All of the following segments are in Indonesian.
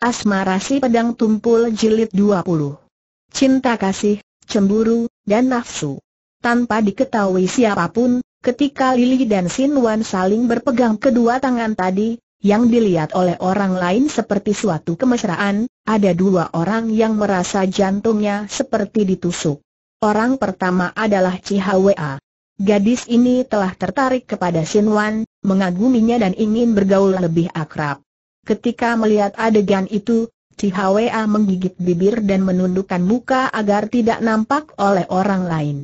Asmara si pedang tumpul jilid 20. Cinta kasih, cemburu, dan nafsu. Tanpa diketahui siapapun, ketika Lili dan Sin Wan saling berpegang kedua tangan tadi, yang dilihat oleh orang lain seperti suatu kemesraan, ada dua orang yang merasa jantungnya seperti ditusuk. Orang pertama adalah Cihawa. Gadis ini telah tertarik kepada Sin Wan, mengaguminya dan ingin bergaul lebih akrab. Ketika melihat adegan itu, Cihwea menggigit bibir dan menundukkan muka agar tidak nampak oleh orang lain.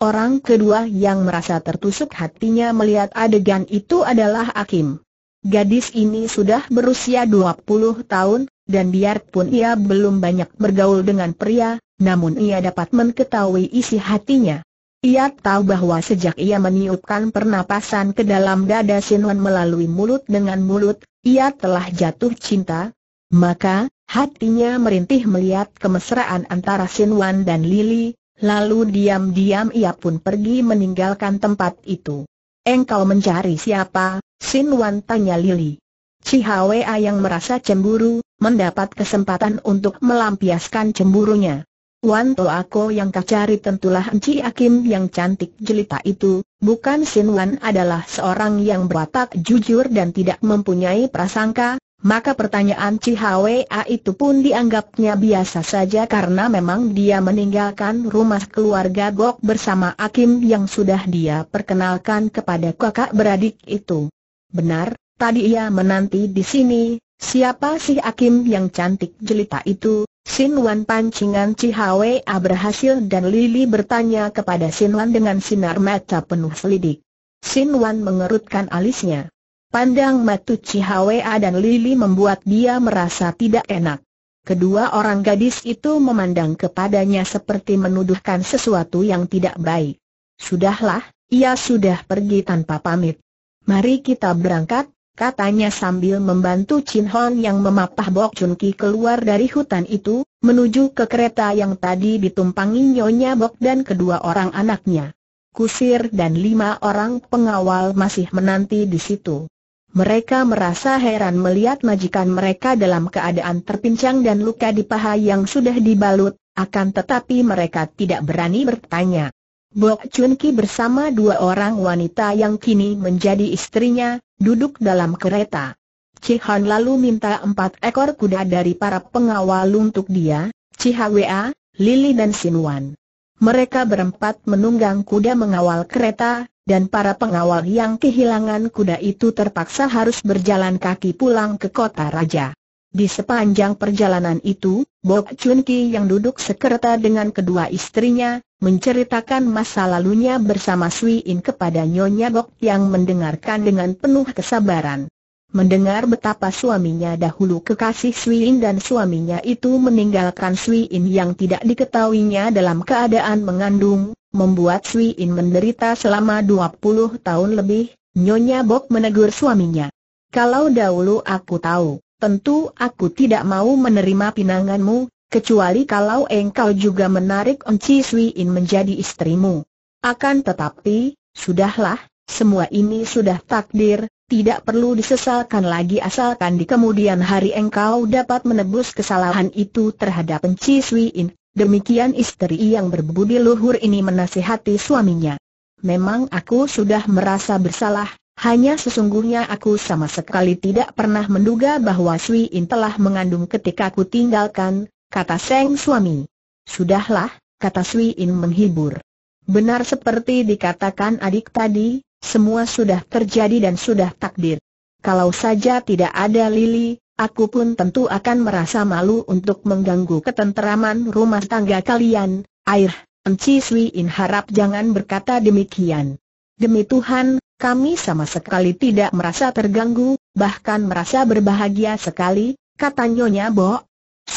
Orang kedua yang merasa tertusuk hatinya melihat adegan itu adalah Akim. Gadis ini sudah berusia 20 tahun, dan biarpun ia belum banyak bergaul dengan pria, namun ia dapat mengetahui isi hatinya. Ia tahu bahwa sejak ia meniupkan pernapasan ke dalam dada Sinwan melalui mulut dengan mulut, ia telah jatuh cinta. Maka, hatinya merintih melihat kemesraan antara Sinwan dan Lily. lalu diam-diam ia pun pergi meninggalkan tempat itu. Engkau mencari siapa? Sinwan tanya Lily. Cihawea yang merasa cemburu, mendapat kesempatan untuk melampiaskan cemburunya. Wan To Ako yang kau cari tentulah Enci Akim yang cantik jelita itu, bukan Sin Wan adalah seorang yang berwatak jujur dan tidak mempunyai prasangka, maka pertanyaan Hwa itu pun dianggapnya biasa saja karena memang dia meninggalkan rumah keluarga Gok bersama Akim yang sudah dia perkenalkan kepada kakak beradik itu. Benar, tadi ia menanti di sini, siapa sih Akim yang cantik jelita itu, Sin Wan pancingan Cihawe berhasil dan Lili bertanya kepada Sin Wan dengan sinar mata penuh selidik. Sin Wan mengerutkan alisnya. Pandang matu Cihawe dan Lili membuat dia merasa tidak enak. Kedua orang gadis itu memandang kepadanya seperti menuduhkan sesuatu yang tidak baik. Sudahlah, ia sudah pergi tanpa pamit. Mari kita berangkat, katanya sambil membantu Chin Hon yang memapah Bok Chun Ki keluar dari hutan itu, menuju ke kereta yang tadi ditumpangi Nyonya Bok dan kedua orang anaknya. Kusir dan lima orang pengawal masih menanti di situ. Mereka merasa heran melihat majikan mereka dalam keadaan terpincang dan luka di paha yang sudah dibalut, akan tetapi mereka tidak berani bertanya. Bok Chun Ki bersama dua orang wanita yang kini menjadi istrinya, duduk dalam kereta. Cihan lalu minta empat ekor kuda dari para pengawal untuk dia, Cihwa, Lili dan Sinuan. Mereka berempat menunggang kuda mengawal kereta, dan para pengawal yang kehilangan kuda itu terpaksa harus berjalan kaki pulang ke kota raja. Di sepanjang perjalanan itu, Bok Chun Ki yang duduk sekereta dengan kedua istrinya, menceritakan masa lalunya bersama Sui In kepada Nyonya Bok yang mendengarkan dengan penuh kesabaran. Mendengar betapa suaminya dahulu kekasih Sui In dan suaminya itu meninggalkan Sui In yang tidak diketahuinya dalam keadaan mengandung, membuat Sui In menderita selama 20 tahun lebih, Nyonya Bok menegur suaminya. Kalau dahulu aku tahu, tentu aku tidak mau menerima pinanganmu, kecuali kalau engkau juga menarik Enci Sui In menjadi istrimu. Akan tetapi, sudahlah, semua ini sudah takdir, tidak perlu disesalkan lagi asalkan di kemudian hari engkau dapat menebus kesalahan itu terhadap Enci Sui In. Demikian istri yang berbudi luhur ini menasihati suaminya. Memang aku sudah merasa bersalah, hanya sesungguhnya aku sama sekali tidak pernah menduga bahwa Sui In telah mengandung ketika aku tinggalkan, kata Seng suami. Sudahlah, kata Sui In menghibur. Benar seperti dikatakan adik tadi, semua sudah terjadi dan sudah takdir. Kalau saja tidak ada Lili, aku pun tentu akan merasa malu untuk mengganggu ketenteraman rumah tangga kalian. Air, Enci Sui In harap jangan berkata demikian. Demi Tuhan, kami sama sekali tidak merasa terganggu, bahkan merasa berbahagia sekali, kata Nyonya Bo.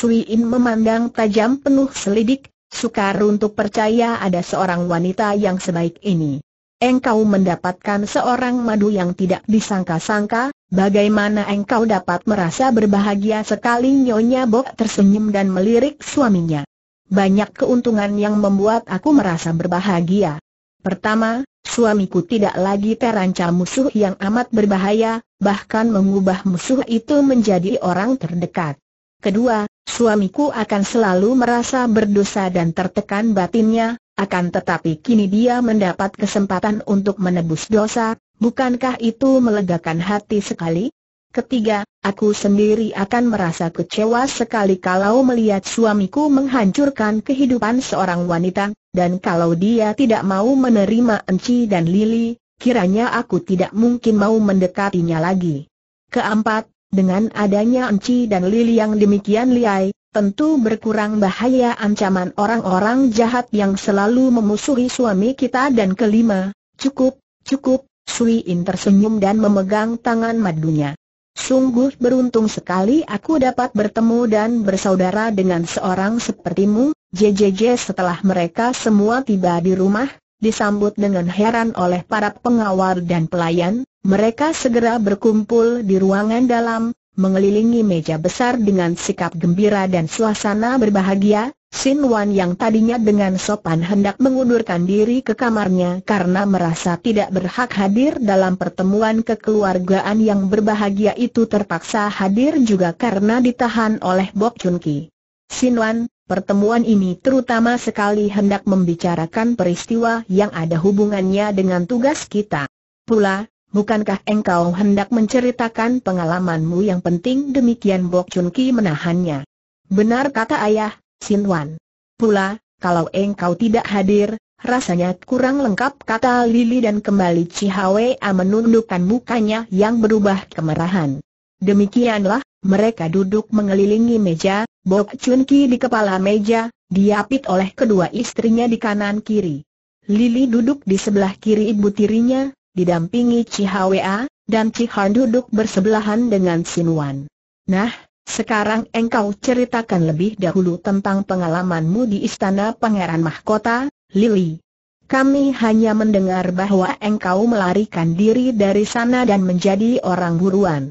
Sui In memandang tajam penuh selidik, sukar untuk percaya ada seorang wanita yang sebaik ini. Engkau mendapatkan seorang madu yang tidak disangka-sangka, bagaimana engkau dapat merasa berbahagia sekali Nyonya Bok tersenyum dan melirik suaminya. Banyak keuntungan yang membuat aku merasa berbahagia. Pertama, suamiku tidak lagi terancam musuh yang amat berbahaya, bahkan mengubah musuh itu menjadi orang terdekat. Kedua, suamiku akan selalu merasa berdosa dan tertekan batinnya, akan tetapi kini dia mendapat kesempatan untuk menebus dosa, bukankah itu melegakan hati sekali? Ketiga, aku sendiri akan merasa kecewa sekali kalau melihat suamiku menghancurkan kehidupan seorang wanita, dan kalau dia tidak mau menerima Enci dan Lili, kiranya aku tidak mungkin mau mendekatinya lagi. Keempat, dengan adanya Enci dan Lili yang demikian liai, tentu berkurang bahaya ancaman orang-orang jahat yang selalu memusuhi suami kita dan kelima, cukup, cukup, Sui In tersenyum dan memegang tangan madunya. Sungguh beruntung sekali aku dapat bertemu dan bersaudara dengan seorang sepertimu, JJJ setelah mereka semua tiba di rumah, disambut dengan heran oleh para pengawal dan pelayan, mereka segera berkumpul di ruangan dalam, mengelilingi meja besar dengan sikap gembira dan suasana berbahagia, Sin Wan yang tadinya dengan sopan hendak mengundurkan diri ke kamarnya karena merasa tidak berhak hadir dalam pertemuan kekeluargaan yang berbahagia itu terpaksa hadir juga karena ditahan oleh Bok Chun Ki. Sin Wan, pertemuan ini terutama sekali hendak membicarakan peristiwa yang ada hubungannya dengan tugas kita. Pula, Bukankah engkau hendak menceritakan pengalamanmu yang penting demikian Bok Chun Ki menahannya? Benar kata ayah, Sin Wan. Pula, kalau engkau tidak hadir, rasanya kurang lengkap kata Lili dan kembali Cihawe A menundukkan mukanya yang berubah kemerahan. Demikianlah, mereka duduk mengelilingi meja, Bok Chun Ki di kepala meja, diapit oleh kedua istrinya di kanan kiri. Lili duduk di sebelah kiri ibu tirinya, didampingi Cihwa, dan Cihan duduk bersebelahan dengan Sinuan. Nah, sekarang engkau ceritakan lebih dahulu tentang pengalamanmu di Istana Pangeran Mahkota, Lily. Kami hanya mendengar bahwa engkau melarikan diri dari sana dan menjadi orang buruan.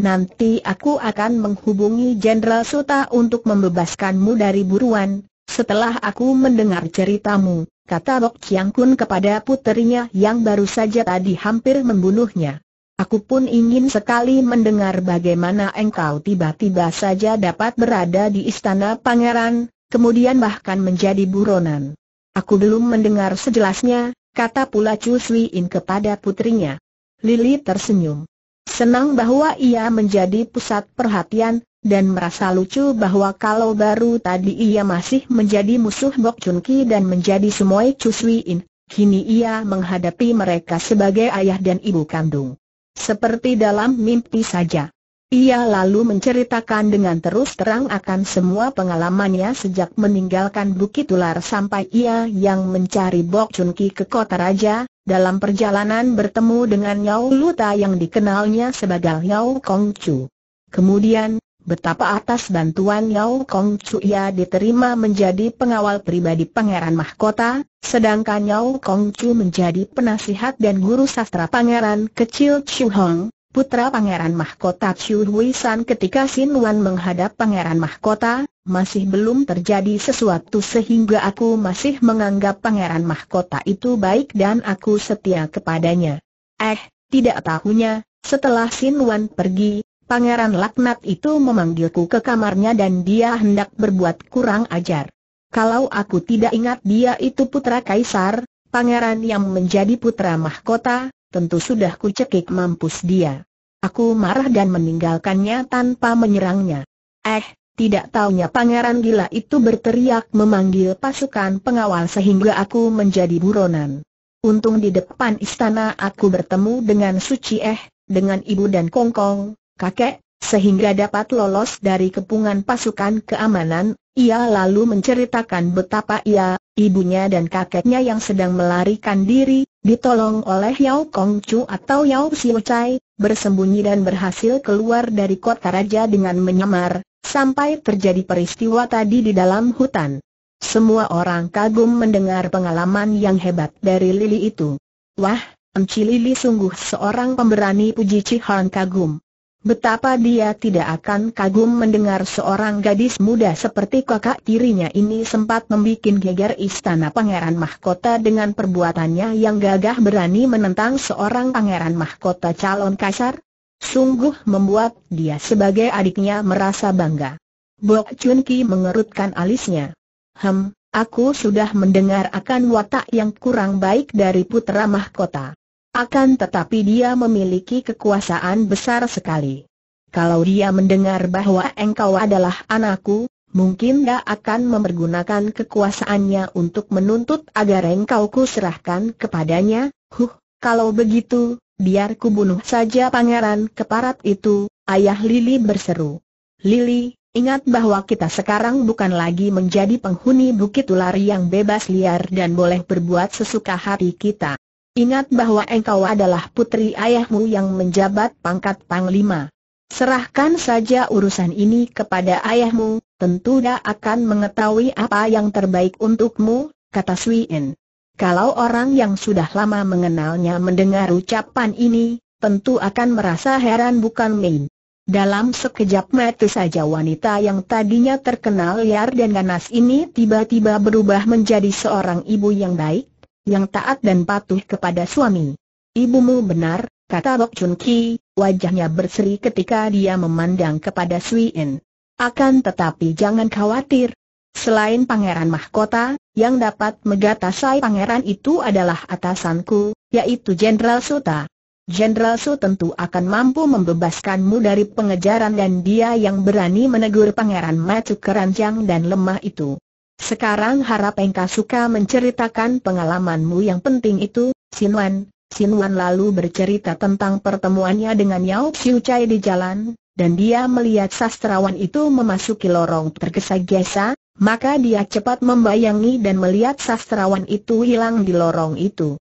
Nanti aku akan menghubungi Jenderal Suta untuk membebaskanmu dari buruan, setelah aku mendengar ceritamu kata Rok Chiang Kun kepada puterinya yang baru saja tadi hampir membunuhnya. Aku pun ingin sekali mendengar bagaimana engkau tiba-tiba saja dapat berada di istana pangeran, kemudian bahkan menjadi buronan. Aku belum mendengar sejelasnya, kata pula Chu Sui In kepada putrinya. Lili tersenyum. Senang bahwa ia menjadi pusat perhatian, dan merasa lucu bahwa kalau baru tadi ia masih menjadi musuh Bok Chun Ki dan menjadi semuai Chu In, kini ia menghadapi mereka sebagai ayah dan ibu kandung. Seperti dalam mimpi saja. Ia lalu menceritakan dengan terus terang akan semua pengalamannya sejak meninggalkan Bukit Ular sampai ia yang mencari Bok Chun Ki ke kota raja, dalam perjalanan bertemu dengan Yao Luta yang dikenalnya sebagai Yao Kong Chu. Kemudian, betapa atas bantuan Yao Kong Chu ia diterima menjadi pengawal pribadi Pangeran Mahkota, sedangkan Yao Kong Chu menjadi penasihat dan guru sastra Pangeran kecil Chu Hong, putra Pangeran Mahkota Chu Hui San ketika Sin Wan menghadap Pangeran Mahkota, masih belum terjadi sesuatu sehingga aku masih menganggap Pangeran Mahkota itu baik dan aku setia kepadanya. Eh, tidak tahunya, setelah Sin Wan pergi, Pangeran Laknat itu memanggilku ke kamarnya dan dia hendak berbuat kurang ajar. Kalau aku tidak ingat dia itu putra kaisar, pangeran yang menjadi putra mahkota, tentu sudah kucekik mampus dia. Aku marah dan meninggalkannya tanpa menyerangnya. Eh, tidak taunya pangeran gila itu berteriak memanggil pasukan pengawal sehingga aku menjadi buronan. Untung di depan istana aku bertemu dengan Suci Eh, dengan ibu dan Kongkong, kakek, sehingga dapat lolos dari kepungan pasukan keamanan, ia lalu menceritakan betapa ia, ibunya dan kakeknya yang sedang melarikan diri, ditolong oleh Yao Kong Chu atau Yao Siu Chai, bersembunyi dan berhasil keluar dari kota raja dengan menyamar, sampai terjadi peristiwa tadi di dalam hutan. Semua orang kagum mendengar pengalaman yang hebat dari Lili itu. Wah, Emci Lili sungguh seorang pemberani puji Cihan kagum. Betapa dia tidak akan kagum mendengar seorang gadis muda seperti kakak tirinya ini sempat membuat geger istana pangeran mahkota dengan perbuatannya yang gagah berani menentang seorang pangeran mahkota calon kasar. Sungguh membuat dia sebagai adiknya merasa bangga. Bok Chun Ki mengerutkan alisnya. Hem, aku sudah mendengar akan watak yang kurang baik dari putra mahkota. Akan tetapi dia memiliki kekuasaan besar sekali. Kalau dia mendengar bahwa engkau adalah anakku, mungkin dia akan mempergunakan kekuasaannya untuk menuntut agar engkau ku serahkan kepadanya. Huh, kalau begitu, biar ku bunuh saja pangeran keparat itu, ayah Lili berseru. Lili, ingat bahwa kita sekarang bukan lagi menjadi penghuni bukit ular yang bebas liar dan boleh berbuat sesuka hati kita. Ingat bahwa engkau adalah putri ayahmu yang menjabat pangkat panglima. Serahkan saja urusan ini kepada ayahmu, tentu dia akan mengetahui apa yang terbaik untukmu, kata En. Kalau orang yang sudah lama mengenalnya mendengar ucapan ini, tentu akan merasa heran bukan main. Dalam sekejap mata saja wanita yang tadinya terkenal liar dan ganas ini tiba-tiba berubah menjadi seorang ibu yang baik, yang taat dan patuh kepada suami. Ibumu benar, kata Bok Chun Ki, wajahnya berseri ketika dia memandang kepada Sui In. Akan tetapi jangan khawatir. Selain pangeran mahkota, yang dapat megatasai pangeran itu adalah atasanku, yaitu Jenderal Suta. Jenderal Su tentu akan mampu membebaskanmu dari pengejaran dan dia yang berani menegur Pangeran Macu keranjang dan lemah itu. Sekarang harap engkau suka menceritakan pengalamanmu yang penting itu, Sinuan. Sinuan lalu bercerita tentang pertemuannya dengan Yao Xiu Chai di jalan, dan dia melihat sastrawan itu memasuki lorong tergesa-gesa, maka dia cepat membayangi dan melihat sastrawan itu hilang di lorong itu.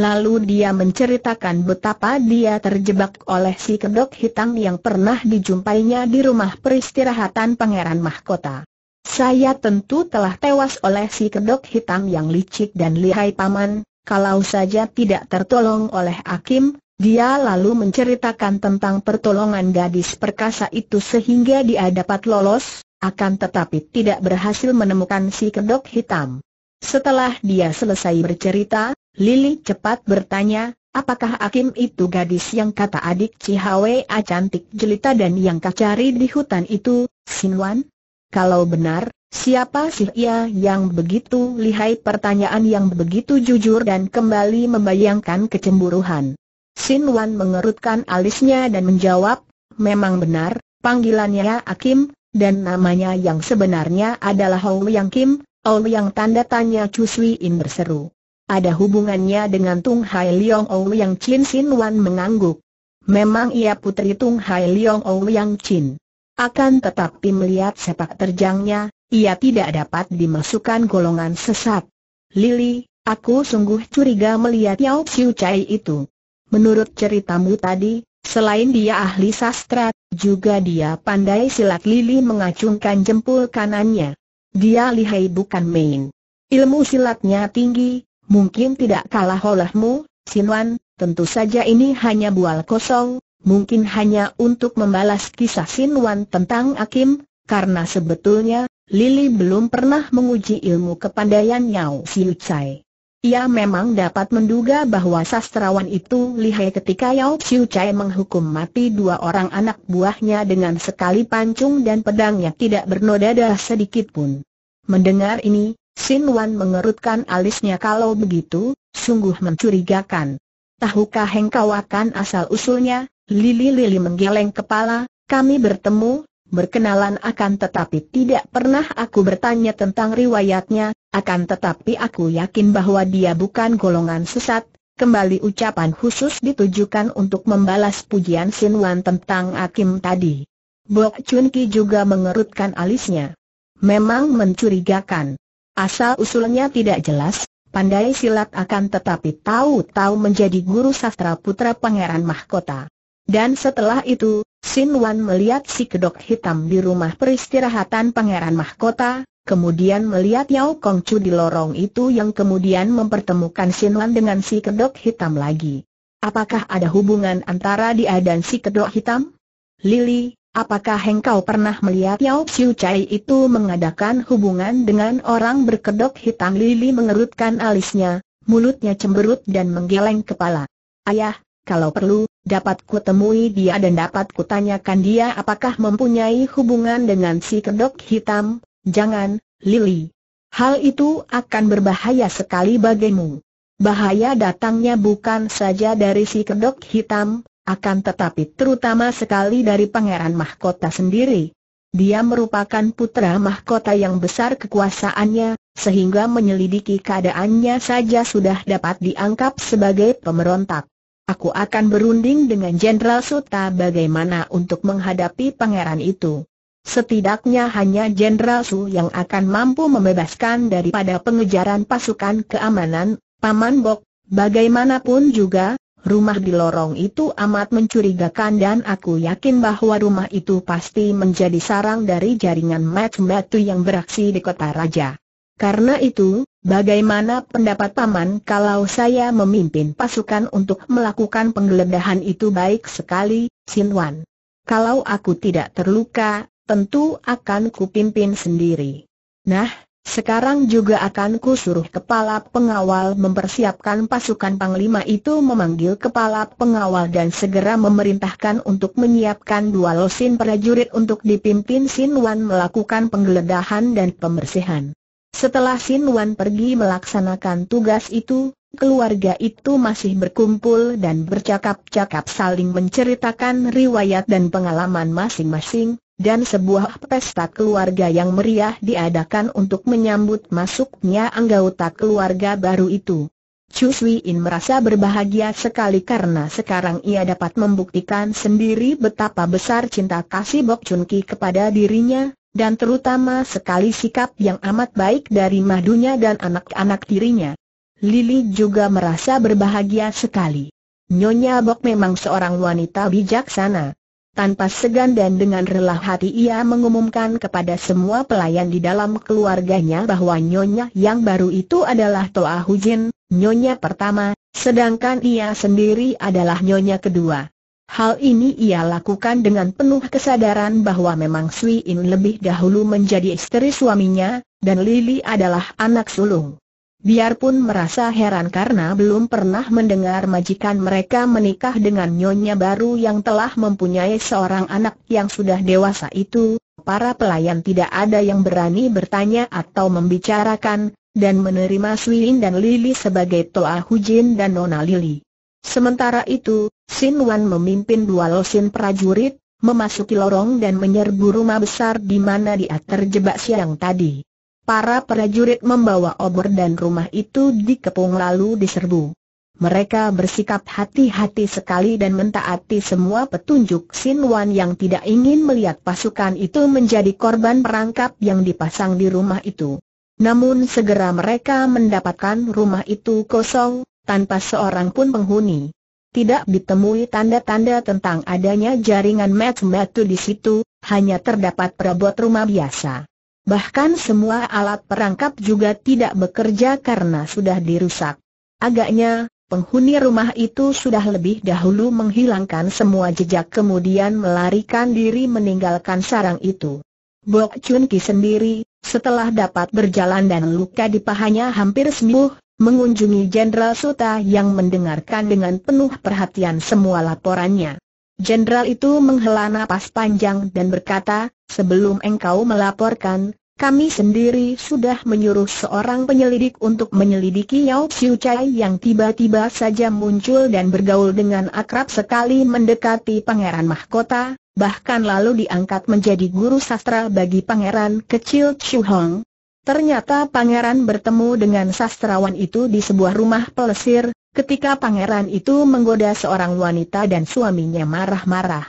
Lalu dia menceritakan betapa dia terjebak oleh si kedok hitam yang pernah dijumpainya di rumah peristirahatan Pangeran Mahkota. Saya tentu telah tewas oleh si kedok hitam yang licik dan lihai paman, kalau saja tidak tertolong oleh Akim, dia lalu menceritakan tentang pertolongan gadis perkasa itu sehingga dia dapat lolos, akan tetapi tidak berhasil menemukan si kedok hitam. Setelah dia selesai bercerita, Lili cepat bertanya, apakah Akim itu gadis yang kata adik Cihawe A cantik jelita dan yang kacari di hutan itu, Sinwan? Kalau benar, siapa sih ia yang begitu lihai pertanyaan yang begitu jujur dan kembali membayangkan kecemburuan? Sin Wan mengerutkan alisnya dan menjawab, memang benar, panggilannya Akim, dan namanya yang sebenarnya adalah Hou Yang Kim, Hou Yang tanda tanya Chu Sui In berseru. Ada hubungannya dengan Tung Hai Leong Hou Yang Chin Sin Wan mengangguk. Memang ia putri Tung Hai Leong Hou Yang Chin. Akan tetapi melihat sepak terjangnya, ia tidak dapat dimasukkan golongan sesat. Lili, aku sungguh curiga melihat Yao Xiu Chai itu. Menurut ceritamu tadi, selain dia ahli sastra, juga dia pandai silat Lili mengacungkan jempol kanannya. Dia lihai bukan main. Ilmu silatnya tinggi, mungkin tidak kalah olehmu, Sinwan, tentu saja ini hanya bual kosong, mungkin hanya untuk membalas kisah Sin Wan tentang Akim, karena sebetulnya, Lili belum pernah menguji ilmu kepandaian Yao Siu Chai. Ia memang dapat menduga bahwa sastrawan itu lihai ketika Yao Siu Chai menghukum mati dua orang anak buahnya dengan sekali pancung dan pedangnya tidak bernoda darah sedikit pun. Mendengar ini, Sin Wan mengerutkan alisnya kalau begitu, sungguh mencurigakan. Tahukah engkau akan asal-usulnya? Lili-lili menggeleng kepala, kami bertemu, berkenalan akan tetapi tidak pernah aku bertanya tentang riwayatnya, akan tetapi aku yakin bahwa dia bukan golongan sesat, Kembali ucapan khusus ditujukan untuk membalas pujian Sin Wan tentang Akim tadi. Bok Chun Ki juga mengerutkan alisnya. Memang mencurigakan. Asal usulnya tidak jelas, pandai silat akan tetapi tahu-tahu menjadi guru sastra putra pangeran mahkota. Dan setelah itu, Sin Wan melihat si kedok hitam di rumah peristirahatan Pangeran Mahkota, kemudian melihat Yao Kong Chu di lorong itu yang kemudian mempertemukan Sin Wan dengan si kedok hitam lagi. Apakah ada hubungan antara dia dan si kedok hitam? Lily, apakah engkau pernah melihat Yao Xiu Chai itu mengadakan hubungan dengan orang berkedok hitam? Lily mengerutkan alisnya, mulutnya cemberut dan menggeleng kepala. Ayah, kalau perlu, dapat kutemui dia dan dapat kutanyakan dia apakah mempunyai hubungan dengan si kedok hitam, jangan, Lily. Hal itu akan berbahaya sekali bagimu. Bahaya datangnya bukan saja dari si kedok hitam, akan tetapi terutama sekali dari pangeran mahkota sendiri. Dia merupakan putra mahkota yang besar kekuasaannya, sehingga menyelidiki keadaannya saja sudah dapat dianggap sebagai pemberontak. Aku akan berunding dengan Jenderal Suta bagaimana untuk menghadapi pangeran itu. Setidaknya hanya Jenderal Su yang akan mampu membebaskan daripada pengejaran pasukan keamanan, Paman Bok, bagaimanapun juga, rumah di lorong itu amat mencurigakan dan aku yakin bahwa rumah itu pasti menjadi sarang dari jaringan Mat Matu yang beraksi di kota Raja. Karena itu, Bagaimana pendapat Paman kalau saya memimpin pasukan untuk melakukan penggeledahan itu baik sekali, Wan? Kalau aku tidak terluka, tentu akan kupimpin sendiri. Nah, sekarang juga akan kusuruh kepala pengawal mempersiapkan pasukan Panglima itu memanggil kepala pengawal dan segera memerintahkan untuk menyiapkan dua losin prajurit untuk dipimpin Wan melakukan penggeledahan dan pembersihan. Setelah Sin Wan pergi melaksanakan tugas itu, keluarga itu masih berkumpul dan bercakap-cakap saling menceritakan riwayat dan pengalaman masing-masing, dan sebuah pesta keluarga yang meriah diadakan untuk menyambut masuknya anggota keluarga baru itu. Chu Sui In merasa berbahagia sekali karena sekarang ia dapat membuktikan sendiri betapa besar cinta kasih Bok Chun Ki kepada dirinya, dan terutama sekali sikap yang amat baik dari madunya dan anak-anak tirinya. Lili juga merasa berbahagia sekali. Nyonya Bok memang seorang wanita bijaksana. Tanpa segan dan dengan rela hati ia mengumumkan kepada semua pelayan di dalam keluarganya bahwa Nyonya yang baru itu adalah Toa Hujin, Nyonya pertama, sedangkan ia sendiri adalah Nyonya kedua. Hal ini ia lakukan dengan penuh kesadaran bahwa memang Sui In lebih dahulu menjadi istri suaminya, dan Lily adalah anak sulung. Biarpun merasa heran karena belum pernah mendengar majikan mereka menikah dengan nyonya baru yang telah mempunyai seorang anak yang sudah dewasa itu, para pelayan tidak ada yang berani bertanya atau membicarakan, dan menerima Sui In dan Lily sebagai Toa Hujin dan Nona Lili. Sementara itu, Sin Wan memimpin dua losin prajurit, memasuki lorong dan menyerbu rumah besar di mana dia terjebak siang tadi. Para prajurit membawa obor dan rumah itu dikepung lalu diserbu. Mereka bersikap hati-hati sekali dan mentaati semua petunjuk Sin Wan yang tidak ingin melihat pasukan itu menjadi korban perangkap yang dipasang di rumah itu. Namun segera mereka mendapatkan rumah itu kosong, tanpa seorang pun penghuni. Tidak ditemui tanda-tanda tentang adanya jaringan metu-metu di situ, hanya terdapat perabot rumah biasa. Bahkan semua alat perangkap juga tidak bekerja karena sudah dirusak. Agaknya, penghuni rumah itu sudah lebih dahulu menghilangkan semua jejak kemudian melarikan diri meninggalkan sarang itu. Bok Chun Ki sendiri, setelah dapat berjalan dan luka di pahanya hampir sembuh, mengunjungi Jenderal Suta yang mendengarkan dengan penuh perhatian semua laporannya. Jenderal itu menghela napas panjang dan berkata, sebelum engkau melaporkan, kami sendiri sudah menyuruh seorang penyelidik untuk menyelidiki Yao Xiu Chai yang tiba-tiba saja muncul dan bergaul dengan akrab sekali mendekati Pangeran Mahkota, bahkan lalu diangkat menjadi guru sastra bagi Pangeran kecil Chu Hong. Ternyata pangeran bertemu dengan sastrawan itu di sebuah rumah pelesir, ketika pangeran itu menggoda seorang wanita dan suaminya marah-marah.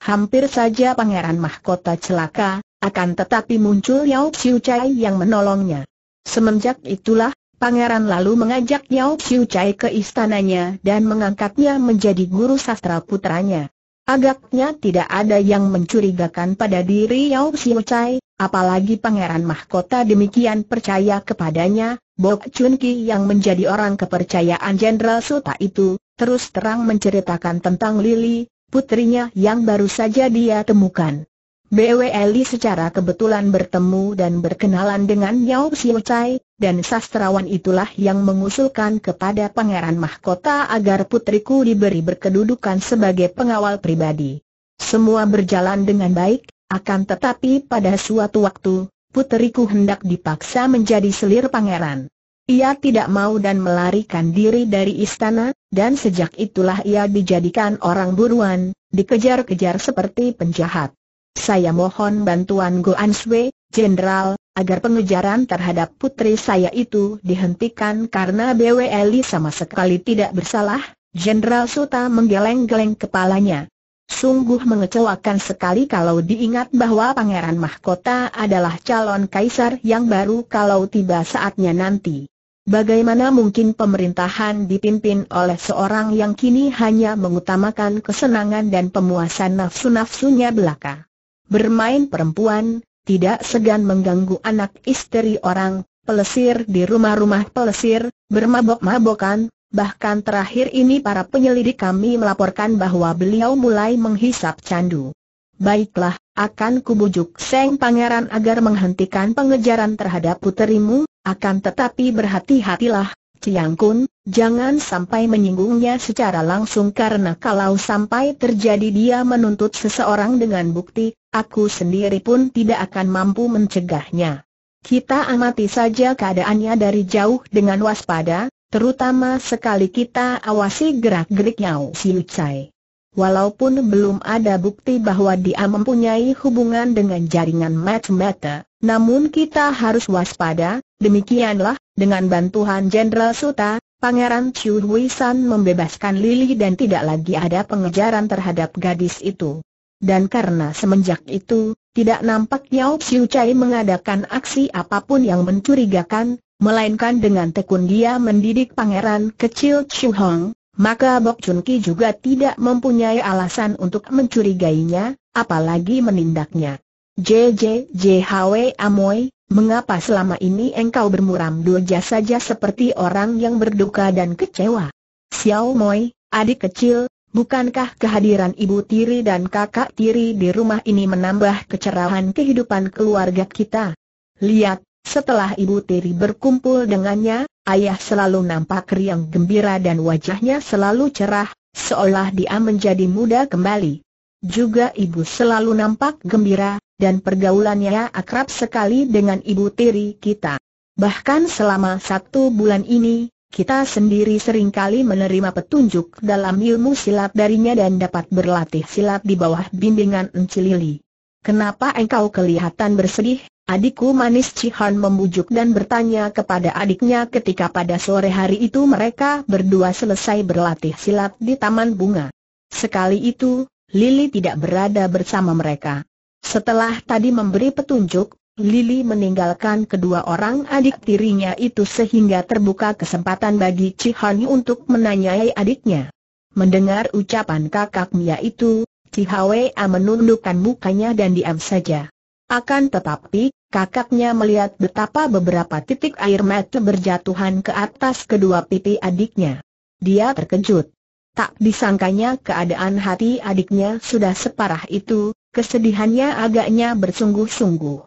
Hampir saja pangeran mahkota celaka, akan tetapi muncul Yao Xiu Chai yang menolongnya. Semenjak itulah, pangeran lalu mengajak Yao Xiu Chai ke istananya dan mengangkatnya menjadi guru sastra putranya. Agaknya tidak ada yang mencurigakan pada diri Yao Xiu Chai, Apalagi Pangeran Mahkota demikian percaya kepadanya, Bok Chun Ki yang menjadi orang kepercayaan Jenderal Suta itu, terus terang menceritakan tentang Lili, putrinya yang baru saja dia temukan. BW Li secara kebetulan bertemu dan berkenalan dengan Yao Xiu Chai, dan sastrawan itulah yang mengusulkan kepada Pangeran Mahkota agar putriku diberi berkedudukan sebagai pengawal pribadi. Semua berjalan dengan baik, akan tetapi pada suatu waktu, puteriku hendak dipaksa menjadi selir pangeran. Ia tidak mau dan melarikan diri dari istana, dan sejak itulah ia dijadikan orang buruan, dikejar-kejar seperti penjahat. Saya mohon bantuan Goan Answe, Jenderal, agar pengejaran terhadap putri saya itu dihentikan karena BWLI sama sekali tidak bersalah, Jenderal Suta menggeleng-geleng kepalanya. Sungguh mengecewakan sekali kalau diingat bahwa Pangeran Mahkota adalah calon kaisar yang baru kalau tiba saatnya nanti. Bagaimana mungkin pemerintahan dipimpin oleh seorang yang kini hanya mengutamakan kesenangan dan pemuasan nafsu-nafsunya belaka? Bermain perempuan, tidak segan mengganggu anak istri orang, pelesir di rumah-rumah pelesir, bermabok-mabokan, Bahkan terakhir ini para penyelidik kami melaporkan bahwa beliau mulai menghisap candu. Baiklah, akan kubujuk Seng Pangeran agar menghentikan pengejaran terhadap puterimu, akan tetapi berhati-hatilah, Ciang Kun, jangan sampai menyinggungnya secara langsung karena kalau sampai terjadi dia menuntut seseorang dengan bukti, aku sendiri pun tidak akan mampu mencegahnya. Kita amati saja keadaannya dari jauh dengan waspada, Terutama sekali kita awasi gerak-gerik Yao Siu Chai. Walaupun belum ada bukti bahwa dia mempunyai hubungan dengan jaringan mata-mata, namun kita harus waspada, demikianlah, dengan bantuan Jenderal Suta, Pangeran Chu Hui San membebaskan Lily dan tidak lagi ada pengejaran terhadap gadis itu. Dan karena semenjak itu, tidak nampak Yao Siu Chai mengadakan aksi apapun yang mencurigakan, melainkan dengan tekun dia mendidik pangeran kecil Chu Hong, maka Bok Chun Ki juga tidak mempunyai alasan untuk mencurigainya, apalagi menindaknya. J JJJHW Amoy, mengapa selama ini engkau bermuram doja saja seperti orang yang berduka dan kecewa? Xiao Moi, adik kecil, bukankah kehadiran ibu tiri dan kakak tiri di rumah ini menambah kecerahan kehidupan keluarga kita? Lihat, setelah Ibu Tiri berkumpul dengannya, ayah selalu nampak riang gembira dan wajahnya selalu cerah, seolah dia menjadi muda kembali. Juga ibu selalu nampak gembira, dan pergaulannya akrab sekali dengan ibu tiri kita. Bahkan selama satu bulan ini, kita sendiri seringkali menerima petunjuk dalam ilmu silat darinya dan dapat berlatih silat di bawah bimbingan Encilili. Kenapa engkau kelihatan bersedih? Adikku manis Cihan membujuk dan bertanya kepada adiknya ketika pada sore hari itu mereka berdua selesai berlatih silat di taman bunga. Sekali itu, Lili tidak berada bersama mereka. Setelah tadi memberi petunjuk, Lili meninggalkan kedua orang adik tirinya itu sehingga terbuka kesempatan bagi Cihan untuk menanyai adiknya. Mendengar ucapan kakaknya itu, A menundukkan mukanya dan diam saja. Akan tetapi, kakaknya melihat betapa beberapa titik air mata berjatuhan ke atas kedua pipi adiknya. Dia terkejut. Tak disangkanya keadaan hati adiknya sudah separah itu, kesedihannya agaknya bersungguh-sungguh.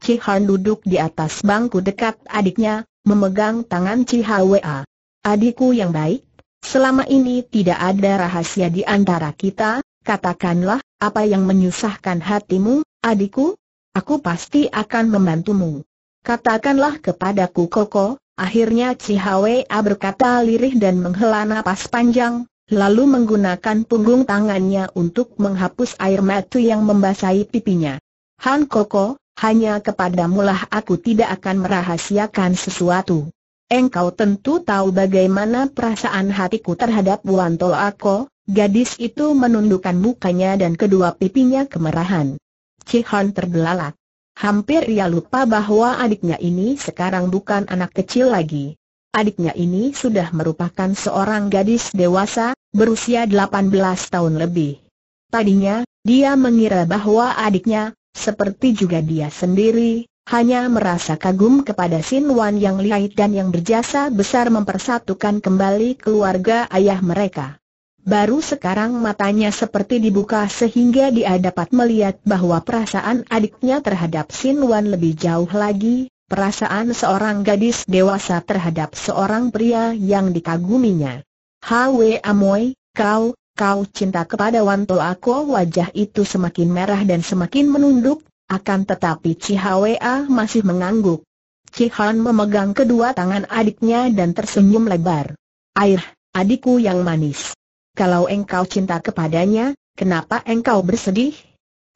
Cihan duduk di atas bangku dekat adiknya, memegang tangan A. Adikku yang baik, selama ini tidak ada rahasia di antara kita, Katakanlah, apa yang menyusahkan hatimu, adikku? Aku pasti akan membantumu. Katakanlah kepadaku Koko, akhirnya Cihawea berkata lirih dan menghela napas panjang, lalu menggunakan punggung tangannya untuk menghapus air mata yang membasahi pipinya. Han Koko, hanya kepadamulah aku tidak akan merahasiakan sesuatu. Engkau tentu tahu bagaimana perasaan hatiku terhadap Wanto Ako, Gadis itu menundukkan mukanya dan kedua pipinya kemerahan. Cihan terbelalak. Hampir ia lupa bahwa adiknya ini sekarang bukan anak kecil lagi. Adiknya ini sudah merupakan seorang gadis dewasa, berusia 18 tahun lebih. Tadinya, dia mengira bahwa adiknya, seperti juga dia sendiri, hanya merasa kagum kepada Sin Wan yang lihai dan yang berjasa besar mempersatukan kembali keluarga ayah mereka. Baru sekarang matanya seperti dibuka sehingga dia dapat melihat bahwa perasaan adiknya terhadap Sin Wan lebih jauh lagi, perasaan seorang gadis dewasa terhadap seorang pria yang dikaguminya. Hwe Amoy, kau, kau cinta kepada Wan To Ako wajah itu semakin merah dan semakin menunduk, akan tetapi Cihwa masih mengangguk. Cihan memegang kedua tangan adiknya dan tersenyum lebar. Air, adikku yang manis. Kalau engkau cinta kepadanya, kenapa engkau bersedih?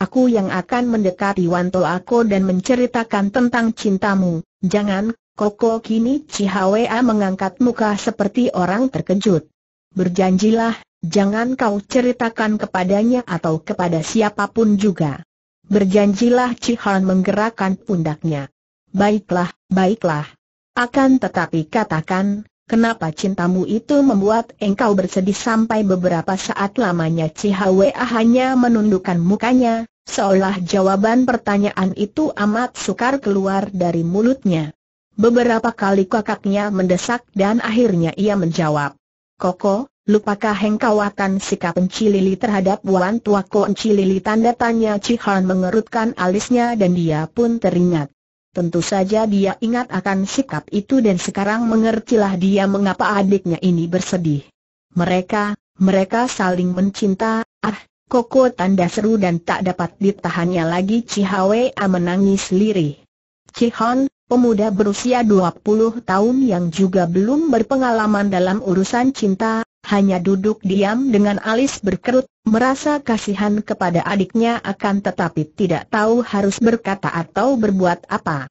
Aku yang akan mendekati Wanto Ako dan menceritakan tentang cintamu. Jangan, Koko kini Cihawea mengangkat muka seperti orang terkejut. Berjanjilah, jangan kau ceritakan kepadanya atau kepada siapapun juga. Berjanjilah Cihan menggerakkan pundaknya. Baiklah, baiklah. Akan tetapi katakan, Kenapa cintamu itu membuat engkau bersedih sampai beberapa saat lamanya Cihawa hanya menundukkan mukanya, seolah jawaban pertanyaan itu amat sukar keluar dari mulutnya. Beberapa kali kakaknya mendesak dan akhirnya ia menjawab, Koko, lupakah engkau akan sikap Encilili terhadap Wan Tuako Encilili? Tanda tanya Cihan mengerutkan alisnya dan dia pun teringat. Tentu saja dia ingat akan sikap itu dan sekarang mengertilah dia mengapa adiknya ini bersedih. Mereka, mereka saling mencinta, ah, Koko tanda seru dan tak dapat ditahannya lagi Cihawea menangis lirih. Cihon, pemuda berusia 20 tahun yang juga belum berpengalaman dalam urusan cinta, hanya duduk diam dengan alis berkerut, merasa kasihan kepada adiknya akan tetapi tidak tahu harus berkata atau berbuat apa.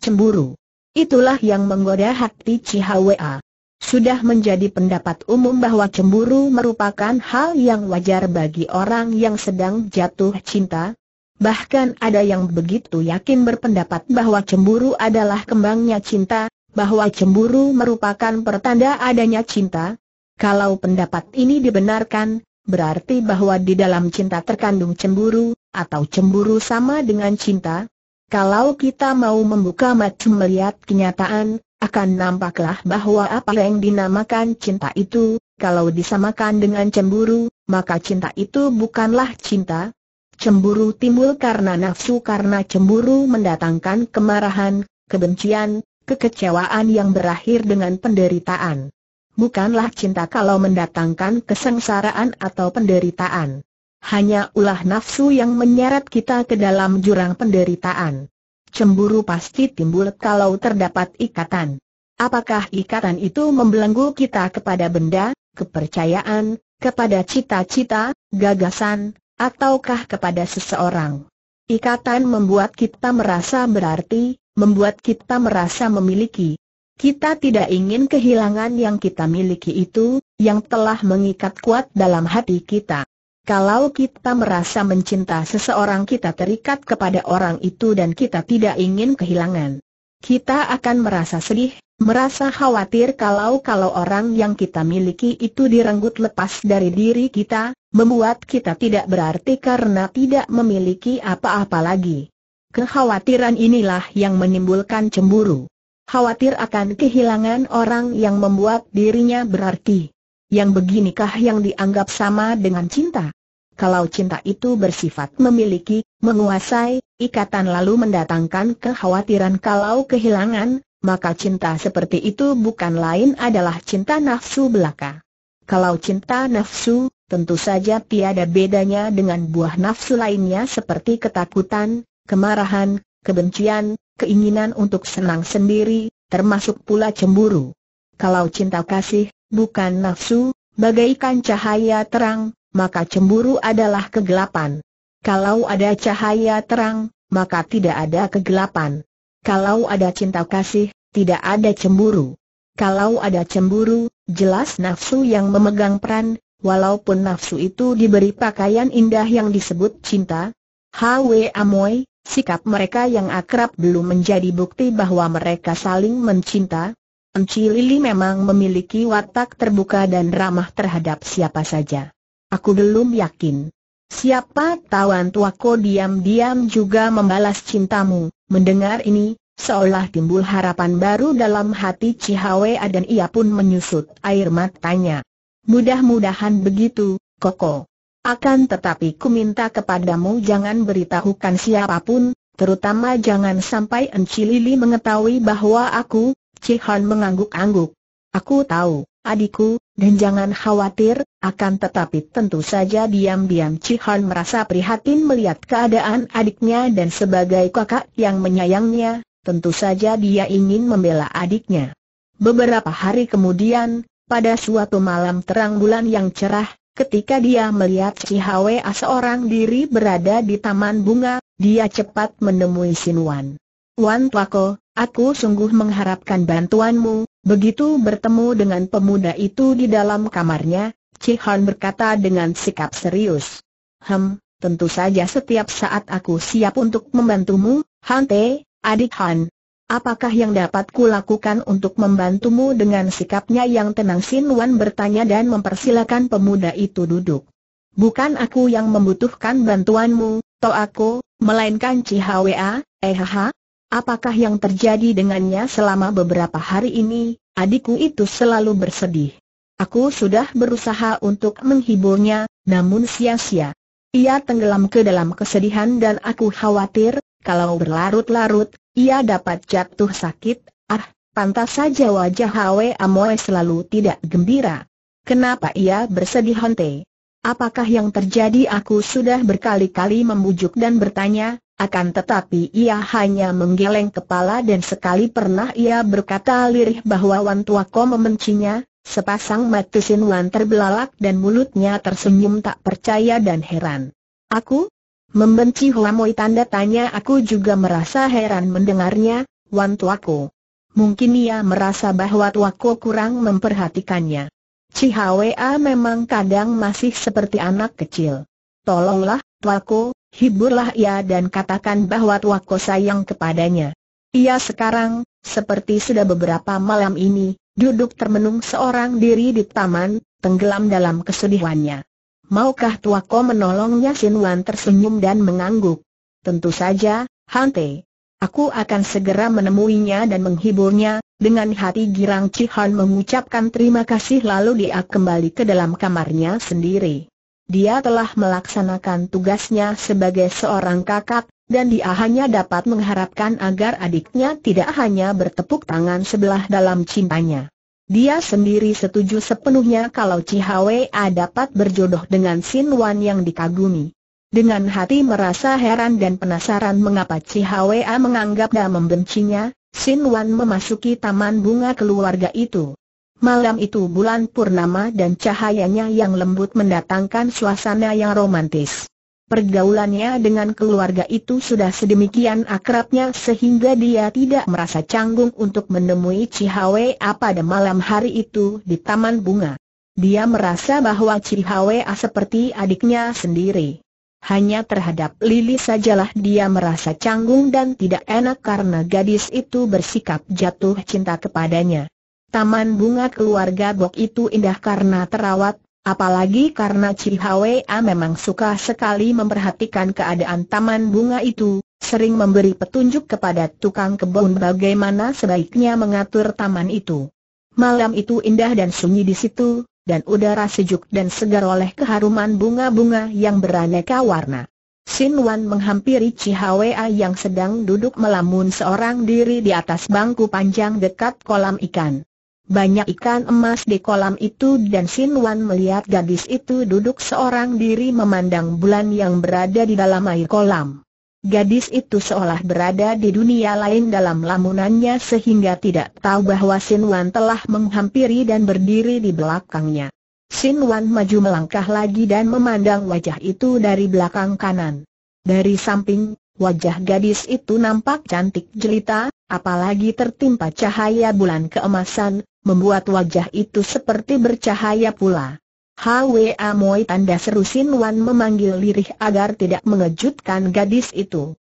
Cemburu. Itulah yang menggoda hati Cihwa. Sudah menjadi pendapat umum bahwa cemburu merupakan hal yang wajar bagi orang yang sedang jatuh cinta. Bahkan ada yang begitu yakin berpendapat bahwa cemburu adalah kembangnya cinta, bahwa cemburu merupakan pertanda adanya cinta, kalau pendapat ini dibenarkan, berarti bahwa di dalam cinta terkandung cemburu, atau cemburu sama dengan cinta. Kalau kita mau membuka mata melihat kenyataan, akan nampaklah bahwa apa yang dinamakan cinta itu, kalau disamakan dengan cemburu, maka cinta itu bukanlah cinta. Cemburu timbul karena nafsu karena cemburu mendatangkan kemarahan, kebencian, kekecewaan yang berakhir dengan penderitaan. Bukanlah cinta kalau mendatangkan kesengsaraan atau penderitaan. Hanya ulah nafsu yang menyeret kita ke dalam jurang penderitaan. Cemburu pasti timbul kalau terdapat ikatan. Apakah ikatan itu membelenggu kita kepada benda, kepercayaan, kepada cita-cita, gagasan, ataukah kepada seseorang? Ikatan membuat kita merasa berarti, membuat kita merasa memiliki, kita tidak ingin kehilangan yang kita miliki itu, yang telah mengikat kuat dalam hati kita. Kalau kita merasa mencinta seseorang kita terikat kepada orang itu dan kita tidak ingin kehilangan. Kita akan merasa sedih, merasa khawatir kalau-kalau orang yang kita miliki itu direnggut lepas dari diri kita, membuat kita tidak berarti karena tidak memiliki apa-apa lagi. Kekhawatiran inilah yang menimbulkan cemburu khawatir akan kehilangan orang yang membuat dirinya berarti. Yang beginikah yang dianggap sama dengan cinta? Kalau cinta itu bersifat memiliki, menguasai, ikatan lalu mendatangkan kekhawatiran kalau kehilangan, maka cinta seperti itu bukan lain adalah cinta nafsu belaka. Kalau cinta nafsu, tentu saja tiada bedanya dengan buah nafsu lainnya seperti ketakutan, kemarahan, kebencian, keinginan untuk senang sendiri, termasuk pula cemburu. Kalau cinta kasih, bukan nafsu, bagaikan cahaya terang, maka cemburu adalah kegelapan. Kalau ada cahaya terang, maka tidak ada kegelapan. Kalau ada cinta kasih, tidak ada cemburu. Kalau ada cemburu, jelas nafsu yang memegang peran, walaupun nafsu itu diberi pakaian indah yang disebut cinta. Hwe Amoy, Sikap mereka yang akrab belum menjadi bukti bahwa mereka saling mencinta. Enci Lili memang memiliki watak terbuka dan ramah terhadap siapa saja. Aku belum yakin. Siapa tawan antuaku diam-diam juga membalas cintamu. Mendengar ini, seolah timbul harapan baru dalam hati Cihawe dan ia pun menyusut air matanya. Mudah-mudahan begitu, Koko. Akan tetapi ku minta kepadamu jangan beritahukan siapapun, terutama jangan sampai Enci Lili mengetahui bahwa aku, Cihan mengangguk-angguk. Aku tahu, adikku, dan jangan khawatir, akan tetapi tentu saja diam-diam Cihan merasa prihatin melihat keadaan adiknya dan sebagai kakak yang menyayangnya, tentu saja dia ingin membela adiknya. Beberapa hari kemudian, pada suatu malam terang bulan yang cerah, Ketika dia melihat Cihawea seorang diri berada di taman bunga, dia cepat menemui Sin Wan Wan Tuako, aku sungguh mengharapkan bantuanmu. Begitu bertemu dengan pemuda itu di dalam kamarnya, Cihan berkata dengan sikap serius. Hem, tentu saja setiap saat aku siap untuk membantumu, Han Hante, adik Han. Apakah yang dapat kulakukan untuk membantumu dengan sikapnya yang tenang Sin Wan bertanya dan mempersilakan pemuda itu duduk. Bukan aku yang membutuhkan bantuanmu, toh aku, melainkan Cihwa, eh, ha? Apakah yang terjadi dengannya selama beberapa hari ini, adikku itu selalu bersedih. Aku sudah berusaha untuk menghiburnya, namun sia-sia. Ia tenggelam ke dalam kesedihan dan aku khawatir, kalau berlarut-larut, ia dapat jatuh sakit, ah, pantas saja wajah Hwe Amoe selalu tidak gembira. Kenapa ia bersedih honte? Apakah yang terjadi aku sudah berkali-kali membujuk dan bertanya, akan tetapi ia hanya menggeleng kepala dan sekali pernah ia berkata lirih bahwa Wan Tuako membencinya, sepasang mata Wan terbelalak dan mulutnya tersenyum tak percaya dan heran. Aku? Membenci Hua Moi tanda tanya aku juga merasa heran mendengarnya, Wan Tuaku. Mungkin ia merasa bahwa Tuaku kurang memperhatikannya. Cihwa memang kadang masih seperti anak kecil. Tolonglah, Tuaku, hiburlah ia dan katakan bahwa Tuaku sayang kepadanya. Ia sekarang, seperti sudah beberapa malam ini, duduk termenung seorang diri di taman, tenggelam dalam kesedihannya maukah kau menolongnya Sin Wan tersenyum dan mengangguk. Tentu saja, Han Te. Aku akan segera menemuinya dan menghiburnya, dengan hati girang Han mengucapkan terima kasih lalu dia kembali ke dalam kamarnya sendiri. Dia telah melaksanakan tugasnya sebagai seorang kakak, dan dia hanya dapat mengharapkan agar adiknya tidak hanya bertepuk tangan sebelah dalam cintanya. Dia sendiri setuju sepenuhnya kalau A dapat berjodoh dengan Sin Wan yang dikagumi. Dengan hati merasa heran dan penasaran mengapa A menganggap dan membencinya, Sin Wan memasuki taman bunga keluarga itu. Malam itu bulan purnama dan cahayanya yang lembut mendatangkan suasana yang romantis. Pergaulannya dengan keluarga itu sudah sedemikian akrabnya sehingga dia tidak merasa canggung untuk menemui Cihawe pada malam hari itu di Taman Bunga. Dia merasa bahwa Cihawe seperti adiknya sendiri. Hanya terhadap Lili sajalah dia merasa canggung dan tidak enak karena gadis itu bersikap jatuh cinta kepadanya. Taman bunga keluarga Bok itu indah karena terawat Apalagi karena Cihwa memang suka sekali memperhatikan keadaan taman bunga itu, sering memberi petunjuk kepada tukang kebun bagaimana sebaiknya mengatur taman itu. Malam itu indah dan sunyi di situ, dan udara sejuk dan segar oleh keharuman bunga-bunga yang beraneka warna. Sin Wan menghampiri Cihwa yang sedang duduk melamun seorang diri di atas bangku panjang dekat kolam ikan. Banyak ikan emas di kolam itu dan Sin Wan melihat gadis itu duduk seorang diri memandang bulan yang berada di dalam air kolam. Gadis itu seolah berada di dunia lain dalam lamunannya sehingga tidak tahu bahwa Sin Wan telah menghampiri dan berdiri di belakangnya. Sin Wan maju melangkah lagi dan memandang wajah itu dari belakang kanan. Dari samping, wajah gadis itu nampak cantik jelita, apalagi tertimpa cahaya bulan keemasan, membuat wajah itu seperti bercahaya pula. Hwa Moi tanda seru Sin Wan memanggil lirih agar tidak mengejutkan gadis itu.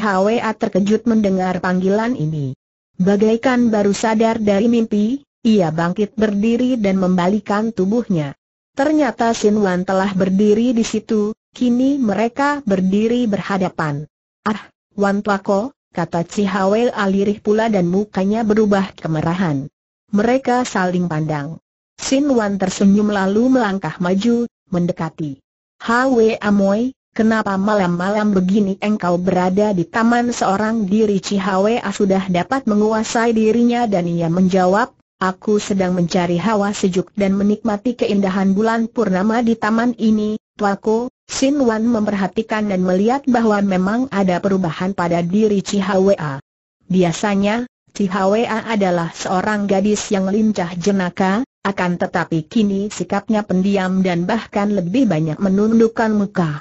Hwa terkejut mendengar panggilan ini. Bagaikan baru sadar dari mimpi, ia bangkit berdiri dan membalikan tubuhnya. Ternyata Sin Wan telah berdiri di situ, kini mereka berdiri berhadapan. Ah, Wan Tuako, kata Hwa lirih pula dan mukanya berubah kemerahan. Mereka saling pandang. Sin Wan tersenyum lalu melangkah maju, mendekati. Hwe Amoy, kenapa malam-malam begini engkau berada di taman seorang diri Hwe sudah dapat menguasai dirinya dan ia menjawab, aku sedang mencari hawa sejuk dan menikmati keindahan bulan purnama di taman ini, Tuako. Sin Wan memperhatikan dan melihat bahwa memang ada perubahan pada diri Hwe. Biasanya, Hwa adalah seorang gadis yang lincah jenaka, akan tetapi kini sikapnya pendiam dan bahkan lebih banyak menundukkan muka.